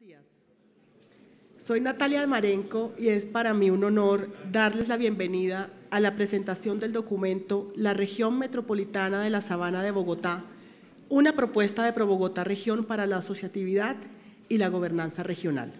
días. Soy Natalia Marenco y es para mí un honor darles la bienvenida a la presentación del documento La región metropolitana de la Sabana de Bogotá, una propuesta de Bogotá Región para la asociatividad y la gobernanza regional.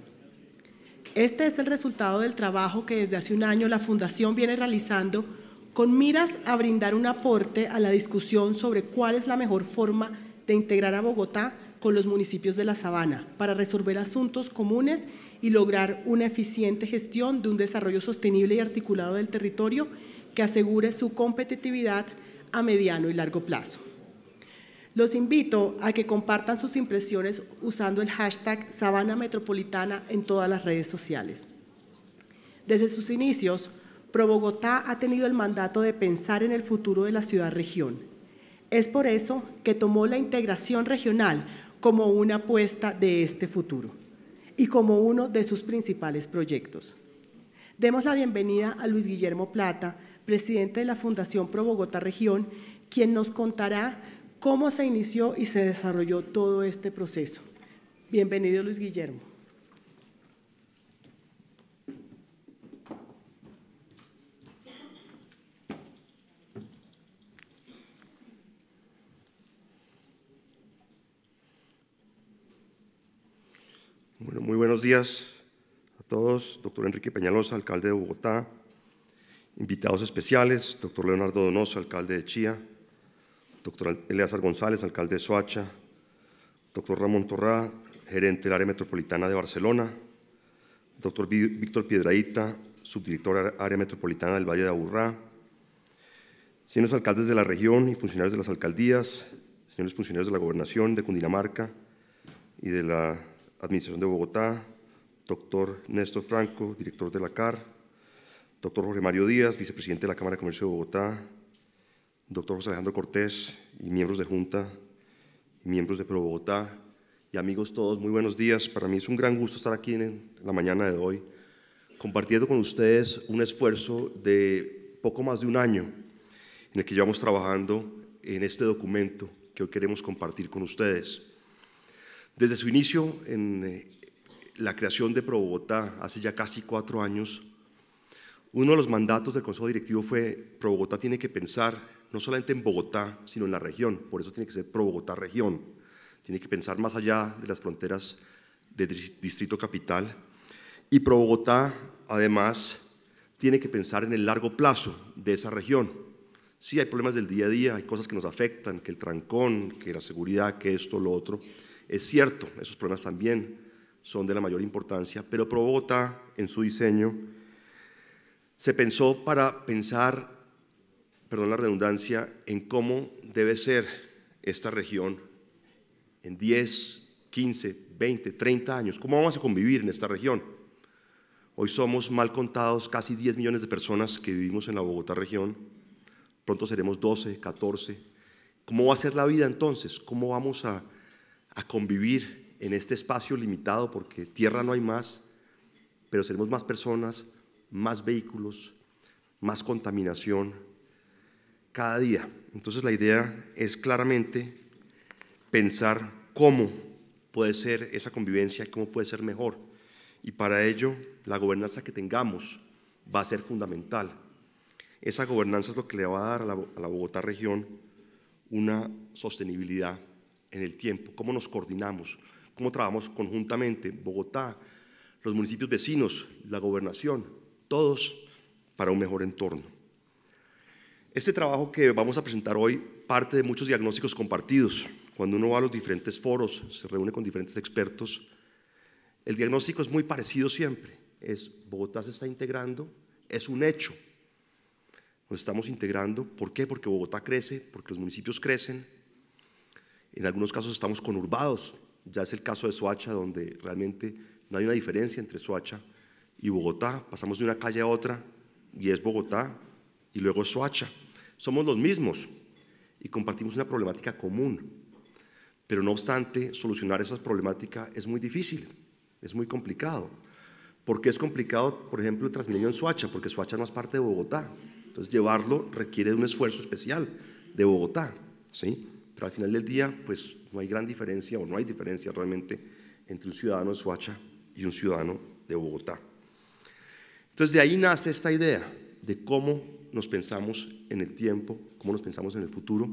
Este es el resultado del trabajo que desde hace un año la Fundación viene realizando con miras a brindar un aporte a la discusión sobre cuál es la mejor forma de de integrar a Bogotá con los municipios de la sabana para resolver asuntos comunes y lograr una eficiente gestión de un desarrollo sostenible y articulado del territorio que asegure su competitividad a mediano y largo plazo. Los invito a que compartan sus impresiones usando el hashtag Sabana Metropolitana en todas las redes sociales. Desde sus inicios, ProBogotá ha tenido el mandato de pensar en el futuro de la ciudad-región es por eso que tomó la integración regional como una apuesta de este futuro y como uno de sus principales proyectos. Demos la bienvenida a Luis Guillermo Plata, presidente de la Fundación Pro Bogotá Región, quien nos contará cómo se inició y se desarrolló todo este proceso. Bienvenido Luis Guillermo. días a todos. Doctor Enrique Peñalosa, alcalde de Bogotá. Invitados especiales, doctor Leonardo Donoso, alcalde de Chía. Doctor Eleazar González, alcalde de Soacha. Doctor Ramón Torrá, gerente del área metropolitana de Barcelona. Doctor Víctor Piedraíta, subdirector área metropolitana del Valle de Aburrá. Señores alcaldes de la región y funcionarios de las alcaldías, señores funcionarios de la gobernación de Cundinamarca y de la Administración de Bogotá, doctor Néstor Franco, director de la CAR, doctor Jorge Mario Díaz, vicepresidente de la Cámara de Comercio de Bogotá, doctor José Alejandro Cortés y miembros de Junta, miembros de Pro Bogotá y amigos todos, muy buenos días. Para mí es un gran gusto estar aquí en la mañana de hoy compartiendo con ustedes un esfuerzo de poco más de un año en el que llevamos trabajando en este documento que hoy queremos compartir con ustedes. Desde su inicio en eh, la creación de Bogotá, hace ya casi cuatro años, uno de los mandatos del Consejo Directivo fue ProBogotá tiene que pensar no solamente en Bogotá, sino en la región, por eso tiene que ser ProBogotá región, tiene que pensar más allá de las fronteras del distrito capital y ProBogotá además tiene que pensar en el largo plazo de esa región. Sí, hay problemas del día a día, hay cosas que nos afectan, que el trancón, que la seguridad, que esto, lo otro, es cierto, esos problemas también son de la mayor importancia, pero Probota en su diseño se pensó para pensar, perdón la redundancia, en cómo debe ser esta región en 10, 15, 20, 30 años. ¿Cómo vamos a convivir en esta región? Hoy somos mal contados casi 10 millones de personas que vivimos en la Bogotá región. Pronto seremos 12, 14. ¿Cómo va a ser la vida entonces? ¿Cómo vamos a a convivir en este espacio limitado porque tierra no hay más, pero seremos más personas, más vehículos, más contaminación cada día. Entonces la idea es claramente pensar cómo puede ser esa convivencia cómo puede ser mejor. Y para ello la gobernanza que tengamos va a ser fundamental. Esa gobernanza es lo que le va a dar a la Bogotá región una sostenibilidad en el tiempo, cómo nos coordinamos, cómo trabajamos conjuntamente, Bogotá, los municipios vecinos, la gobernación, todos para un mejor entorno. Este trabajo que vamos a presentar hoy parte de muchos diagnósticos compartidos. Cuando uno va a los diferentes foros, se reúne con diferentes expertos, el diagnóstico es muy parecido siempre. Es Bogotá se está integrando, es un hecho. Nos estamos integrando, ¿por qué? Porque Bogotá crece, porque los municipios crecen, en algunos casos estamos conurbados, ya es el caso de Soacha, donde realmente no hay una diferencia entre Soacha y Bogotá. Pasamos de una calle a otra y es Bogotá y luego Soacha. Somos los mismos y compartimos una problemática común. Pero no obstante, solucionar esa problemática es muy difícil, es muy complicado. porque es complicado, por ejemplo, el Transmilenio en Soacha? Porque Soacha no es parte de Bogotá. Entonces, llevarlo requiere un esfuerzo especial de Bogotá. ¿sí? Pero al final del día, pues no hay gran diferencia o no hay diferencia realmente entre un ciudadano de Suacha y un ciudadano de Bogotá. Entonces de ahí nace esta idea de cómo nos pensamos en el tiempo, cómo nos pensamos en el futuro,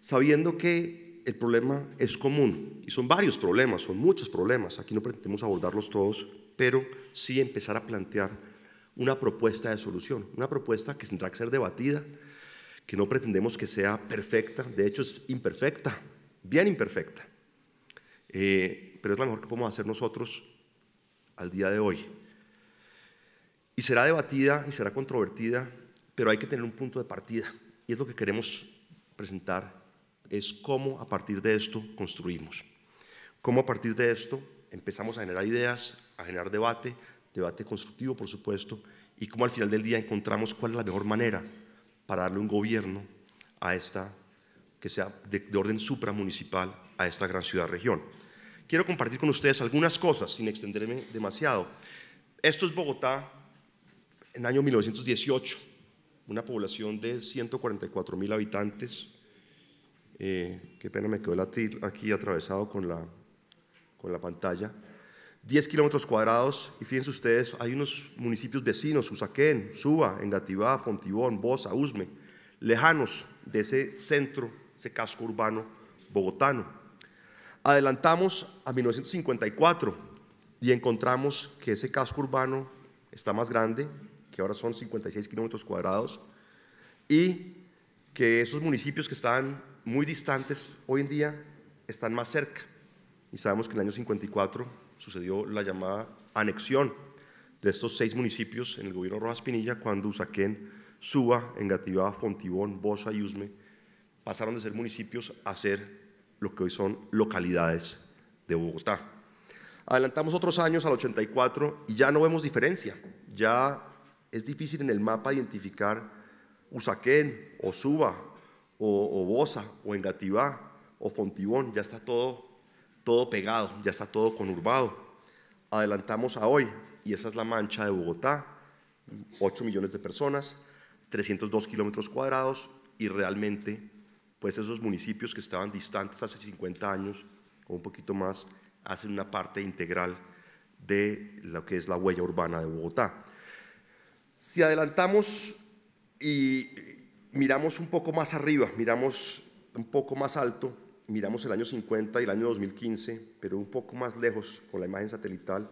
sabiendo que el problema es común y son varios problemas, son muchos problemas, aquí no pretendemos abordarlos todos, pero sí empezar a plantear una propuesta de solución, una propuesta que tendrá que ser debatida, que no pretendemos que sea perfecta, de hecho es imperfecta, bien imperfecta, eh, pero es la mejor que podemos hacer nosotros al día de hoy. Y será debatida y será controvertida, pero hay que tener un punto de partida, y es lo que queremos presentar, es cómo a partir de esto construimos, cómo a partir de esto empezamos a generar ideas, a generar debate, debate constructivo por supuesto, y cómo al final del día encontramos cuál es la mejor manera para darle un gobierno a esta, que sea de, orden supramunicipal a esta gran ciudad-región. Quiero compartir con ustedes algunas cosas sin extenderme demasiado. Esto es Bogotá en el año 1918, una población de 144 mil habitantes. Eh, qué pena me quedó el aquí atravesado con la, con la pantalla. 10 kilómetros cuadrados, y fíjense ustedes, hay unos municipios vecinos, Usaquén, Suba, Engativá, Fontibón, Bosa, Usme, lejanos de ese centro, ese casco urbano bogotano. Adelantamos a 1954 y encontramos que ese casco urbano está más grande, que ahora son 56 kilómetros cuadrados, y que esos municipios que estaban muy distantes hoy en día están más cerca. Y sabemos que en el año 54 sucedió la llamada anexión de estos seis municipios en el gobierno Rojas Pinilla cuando Usaquén, Suba, Engativá, Fontibón, Bosa y Usme pasaron de ser municipios a ser lo que hoy son localidades de Bogotá. Adelantamos otros años al 84 y ya no vemos diferencia. Ya es difícil en el mapa identificar Usaquén o Suba o, o Bosa o Engativá o Fontibón. Ya está todo todo pegado, ya está todo conurbado. Adelantamos a hoy, y esa es la mancha de Bogotá, 8 millones de personas, 302 kilómetros cuadrados, y realmente, pues esos municipios que estaban distantes hace 50 años o un poquito más, hacen una parte integral de lo que es la huella urbana de Bogotá. Si adelantamos y miramos un poco más arriba, miramos un poco más alto, miramos el año 50 y el año 2015, pero un poco más lejos con la imagen satelital,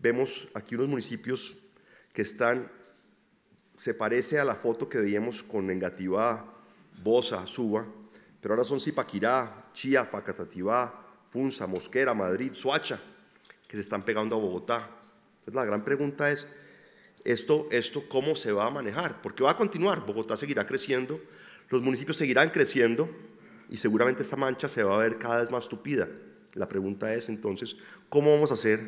vemos aquí unos municipios que están, se parece a la foto que veíamos con Engativá, Bosa, Suba, pero ahora son Zipaquirá, Chía, Facatativá, Funza, Mosquera, Madrid, Suacha, que se están pegando a Bogotá. Entonces la gran pregunta es, ¿esto, esto cómo se va a manejar? Porque va a continuar, Bogotá seguirá creciendo, los municipios seguirán creciendo, y seguramente esta mancha se va a ver cada vez más tupida. La pregunta es entonces, ¿cómo vamos a hacer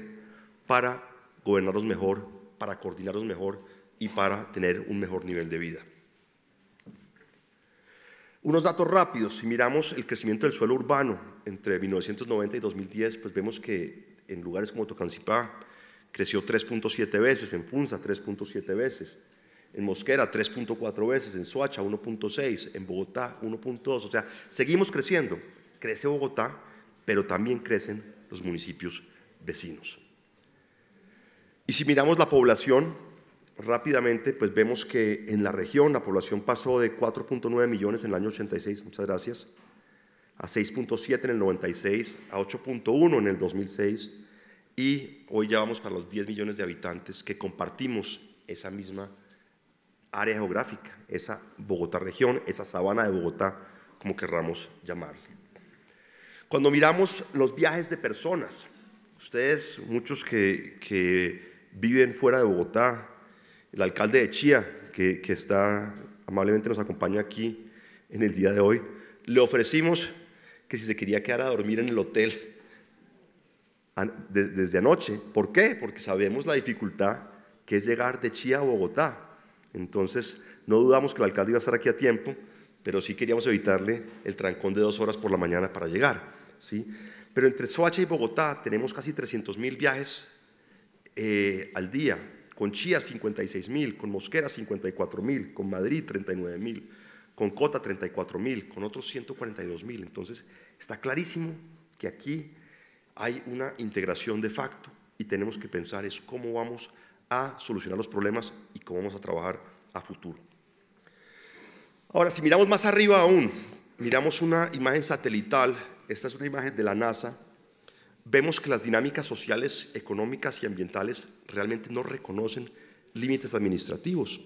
para gobernarnos mejor, para coordinarnos mejor y para tener un mejor nivel de vida? Unos datos rápidos, si miramos el crecimiento del suelo urbano entre 1990 y 2010, pues vemos que en lugares como Tocancipá creció 3.7 veces, en Funza 3.7 veces, en Mosquera 3.4 veces, en Soacha 1.6, en Bogotá 1.2. O sea, seguimos creciendo. Crece Bogotá, pero también crecen los municipios vecinos. Y si miramos la población rápidamente, pues vemos que en la región la población pasó de 4.9 millones en el año 86, muchas gracias, a 6.7 en el 96, a 8.1 en el 2006 y hoy ya vamos para los 10 millones de habitantes que compartimos esa misma área geográfica, esa Bogotá región, esa sabana de Bogotá, como querramos llamarla. Cuando miramos los viajes de personas, ustedes, muchos que, viven fuera de Bogotá, el alcalde de Chía, que, que, está amablemente nos acompaña aquí en el día de hoy, le ofrecimos que si se quería quedar a dormir en el hotel desde anoche. ¿Por qué? Porque sabemos la dificultad que es llegar de Chía a Bogotá. Entonces, no dudamos que el alcalde iba a estar aquí a tiempo, pero sí queríamos evitarle el trancón de dos horas por la mañana para llegar. ¿sí? Pero entre Soacha y Bogotá tenemos casi 300 mil viajes eh, al día, con Chía 56 mil, con Mosquera 54 mil, con Madrid 39 mil, con Cota 34 mil, con otros 142 mil. Entonces, está clarísimo que aquí hay una integración de facto y tenemos que pensar es cómo vamos a a solucionar los problemas y cómo vamos a trabajar a futuro. Ahora, si miramos más arriba aún, miramos una imagen satelital, esta es una imagen de la NASA, vemos que las dinámicas sociales, económicas y ambientales realmente no reconocen límites administrativos.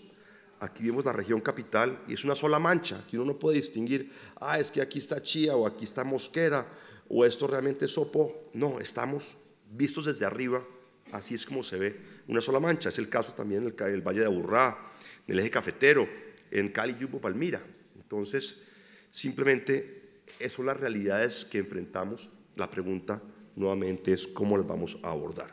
Aquí vemos la región capital y es una sola mancha, aquí uno no puede distinguir, ah, es que aquí está Chía o aquí está Mosquera o esto realmente es Sopo. No, estamos vistos desde arriba Así es como se ve una sola mancha. Es el caso también en el, Valle de Aburrá, en el eje cafetero, en Cali, yumbo Palmira. Entonces, simplemente esas son las realidades que enfrentamos. La pregunta nuevamente es cómo las vamos a abordar.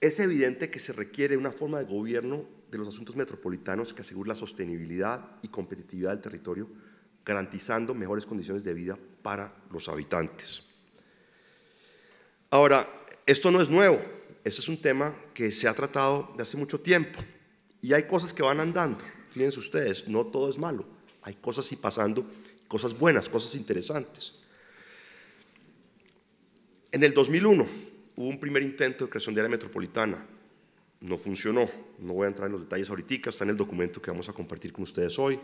Es evidente que se requiere una forma de gobierno de los asuntos metropolitanos que asegure la sostenibilidad y competitividad del territorio, garantizando mejores condiciones de vida para los habitantes. Ahora, esto no es nuevo, este es un tema que se ha tratado de hace mucho tiempo y hay cosas que van andando. Fíjense ustedes, no todo es malo, hay cosas y pasando, cosas buenas, cosas interesantes. En el 2001 hubo un primer intento de creación de área metropolitana, no funcionó, no voy a entrar en los detalles ahorita, está en el documento que vamos a compartir con ustedes hoy.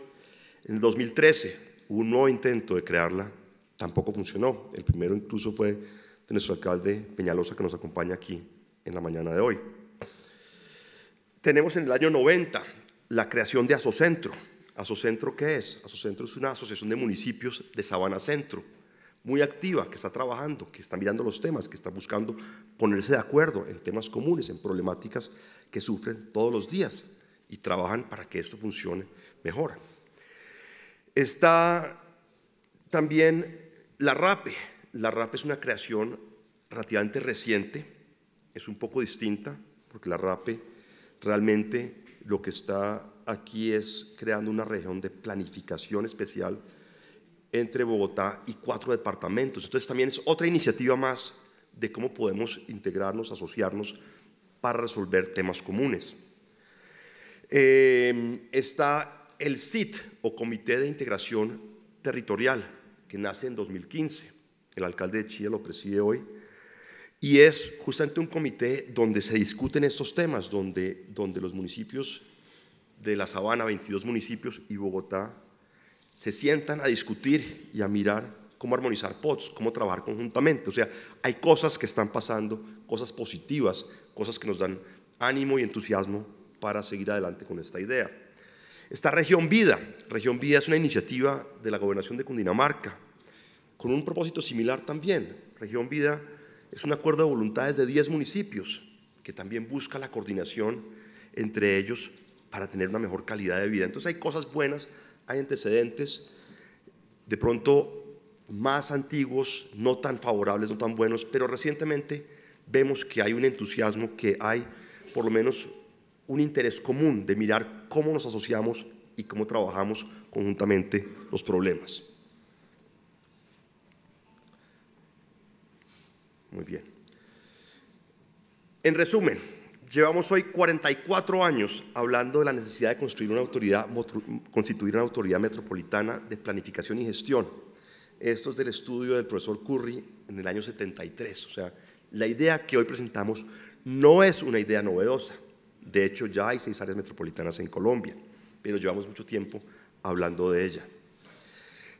En el 2013 hubo un nuevo intento de crearla, tampoco funcionó, el primero incluso fue de nuestro alcalde Peñalosa que nos acompaña aquí en la mañana de hoy. Tenemos en el año 90 la creación de Asocentro. ¿Asocentro qué es? Asocentro es una asociación de municipios de Sabana Centro, muy activa, que está trabajando, que está mirando los temas, que está buscando ponerse de acuerdo en temas comunes, en problemáticas que sufren todos los días y trabajan para que esto funcione mejor. Está también la RAPE, la RAP es una creación relativamente reciente, es un poco distinta, porque la RAP realmente lo que está aquí es creando una región de planificación especial entre Bogotá y cuatro departamentos. Entonces también es otra iniciativa más de cómo podemos integrarnos, asociarnos para resolver temas comunes. Em, está el CIT o Comité de Integración Territorial, que nace en 2015 el alcalde de Chile lo preside hoy, y es justamente un comité donde se discuten estos temas, donde, donde los municipios de la Sabana, 22 municipios y Bogotá, se sientan a discutir y a mirar cómo armonizar POTS, cómo trabajar conjuntamente. O sea, hay cosas que están pasando, cosas positivas, cosas que nos dan ánimo y entusiasmo para seguir adelante con esta idea. Esta Región Vida. Región Vida es una iniciativa de la gobernación de Cundinamarca, con un propósito similar también. Región Vida es un acuerdo de voluntades de 10 municipios que también busca la coordinación entre ellos para tener una mejor calidad de vida. Entonces hay cosas buenas, hay antecedentes, de pronto más antiguos, no tan favorables, no tan buenos, pero recientemente vemos que hay un entusiasmo, que hay por lo menos un interés común de mirar cómo nos asociamos y cómo trabajamos conjuntamente los problemas. Muy bien. En resumen, llevamos hoy 44 años hablando de la necesidad de construir una autoridad, constituir una autoridad metropolitana de planificación y gestión. Esto es del estudio del profesor Curry en el año 73. O sea, la idea que hoy presentamos no es una idea novedosa. De hecho, ya hay seis áreas metropolitanas en Colombia, pero llevamos mucho tiempo hablando de ella.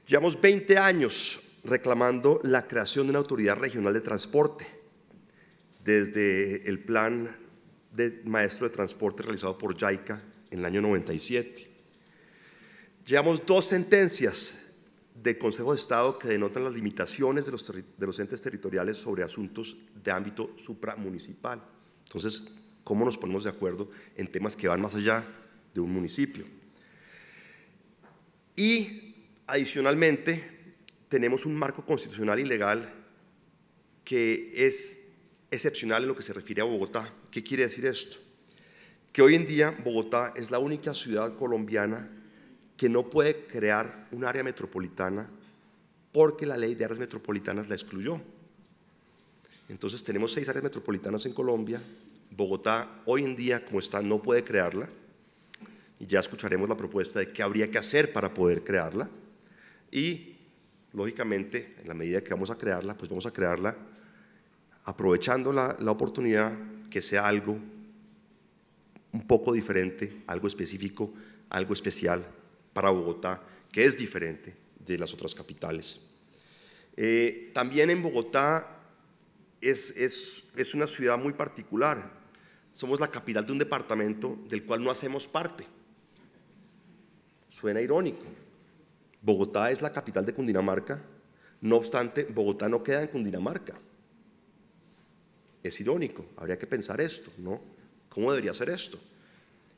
Llevamos 20 años reclamando la creación de una autoridad regional de transporte desde el plan de maestro de transporte realizado por JICA en el año 97. Llevamos dos sentencias del Consejo de Estado que denotan las limitaciones de los, de los entes territoriales sobre asuntos de ámbito supramunicipal. Entonces, ¿cómo nos ponemos de acuerdo en temas que van más allá de un municipio? Y adicionalmente, tenemos un marco constitucional y legal que es excepcional en lo que se refiere a Bogotá. ¿Qué quiere decir esto? Que hoy en día Bogotá es la única ciudad colombiana que no puede crear un área metropolitana porque la ley de áreas metropolitanas la excluyó. Entonces tenemos seis áreas metropolitanas en Colombia. Bogotá hoy en día, como está, no puede crearla. Y ya escucharemos la propuesta de qué habría que hacer para poder crearla. Y lógicamente, en la medida que vamos a crearla, pues vamos a crearla aprovechando la, oportunidad que sea algo un poco diferente, algo específico, algo especial para Bogotá, que es diferente de las otras capitales. Eh, también en Bogotá es, es, una ciudad muy particular. Somos la capital de un departamento del cual no hacemos parte. Suena irónico, Bogotá es la capital de Cundinamarca, no obstante, Bogotá no queda en Cundinamarca. Es irónico, habría que pensar esto, ¿no? ¿Cómo debería ser esto?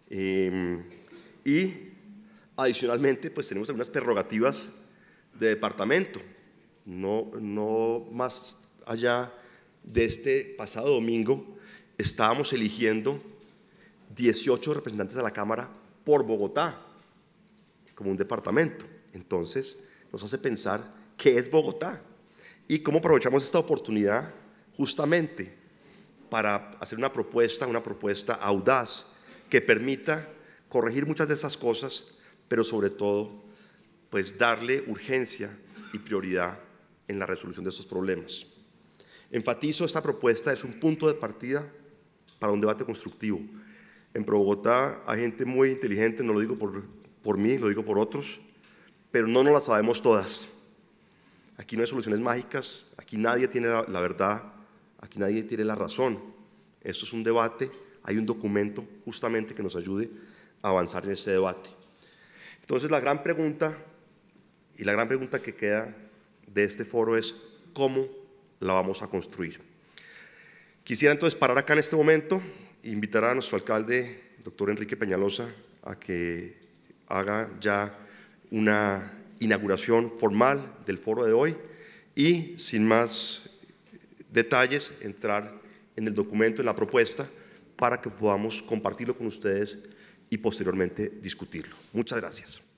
Em, y adicionalmente, pues tenemos algunas prerrogativas de departamento, no, no más allá de este pasado domingo, estábamos eligiendo 18 representantes a la Cámara por Bogotá, como un departamento. Entonces, nos hace pensar qué es Bogotá y cómo aprovechamos esta oportunidad justamente para hacer una propuesta, una propuesta audaz que permita corregir muchas de esas cosas, pero sobre todo, pues darle urgencia y prioridad en la resolución de esos problemas. Enfatizo, esta propuesta es un punto de partida para un debate constructivo. En Pro Bogotá hay gente muy inteligente, no lo digo por, por mí, lo digo por otros, pero no nos las sabemos todas. Aquí no hay soluciones mágicas, aquí nadie tiene la, verdad, aquí nadie tiene la razón. Esto es un debate, hay un documento justamente que nos ayude a avanzar en ese debate. Entonces la gran pregunta, y la gran pregunta que queda de este foro es, ¿cómo la vamos a construir? Quisiera entonces parar acá en este momento e invitar a nuestro alcalde, doctor Enrique Peñalosa, a que haga ya una inauguración formal del foro de hoy y sin más detalles entrar en el documento, en la propuesta, para que podamos compartirlo con ustedes y posteriormente discutirlo. Muchas gracias.